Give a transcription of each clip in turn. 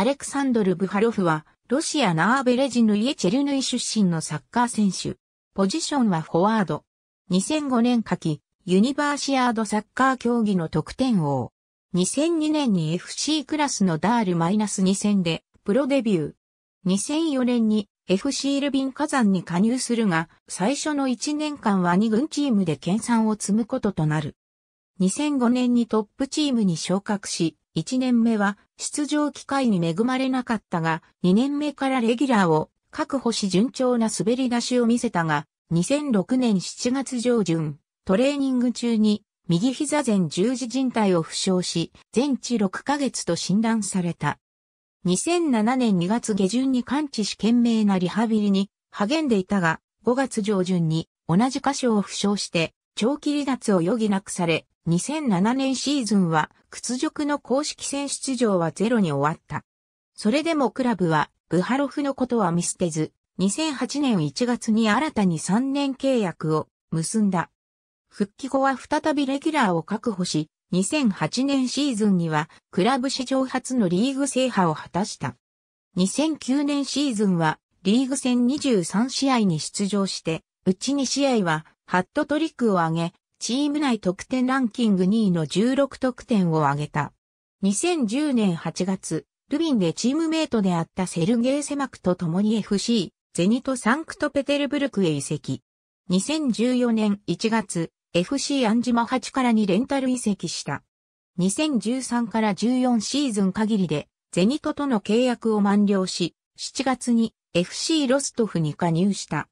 アレクサンドル・ブハロフは、ロシアナーベレジヌイエチェルヌイ出身のサッカー選手。ポジションはフォワード。2005年夏季、ユニバーシアードサッカー競技の得点王。2002年に FC クラスのダール -2 戦で、プロデビュー。2004年に FC ルビン火山に加入するが、最初の1年間は2軍チームで研鑽を積むこととなる。2005年にトップチームに昇格し、1年目は出場機会に恵まれなかったが、2年目からレギュラーを確保し順調な滑り出しを見せたが、2006年7月上旬、トレーニング中に右膝前十字靭帯を負傷し、全治6ヶ月と診断された。2007年2月下旬に完治し懸命なリハビリに励んでいたが、5月上旬に同じ箇所を負傷して長期離脱を余儀なくされ、2007年シーズンは屈辱の公式戦出場はゼロに終わった。それでもクラブはブハロフのことは見捨てず、2008年1月に新たに3年契約を結んだ。復帰後は再びレギュラーを確保し、2008年シーズンにはクラブ史上初のリーグ制覇を果たした。2009年シーズンはリーグ戦23試合に出場して、うち2試合はハットトリックを挙げ、チーム内得点ランキング2位の16得点を挙げた。2010年8月、ルビンでチームメイトであったセルゲイ・セマクと共に FC、ゼニト・サンクトペテルブルクへ移籍。2014年1月、FC アンジマ8からにレンタル移籍した。2013から14シーズン限りで、ゼニトとの契約を満了し、7月に FC ロストフに加入した。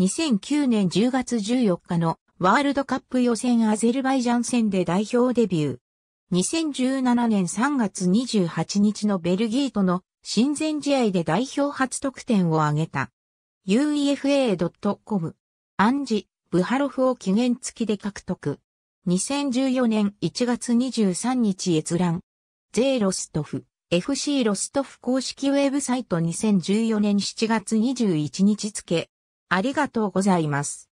2009年10月14日のワールドカップ予選アゼルバイジャン戦で代表デビュー。2017年3月28日のベルギーとの親善試合で代表初得点を挙げた。uefa.com アンジ・ブハロフを期限付きで獲得。2014年1月23日閲覧。J ロストフ、FC ロストフ公式ウェブサイト2014年7月21日付。ありがとうございます。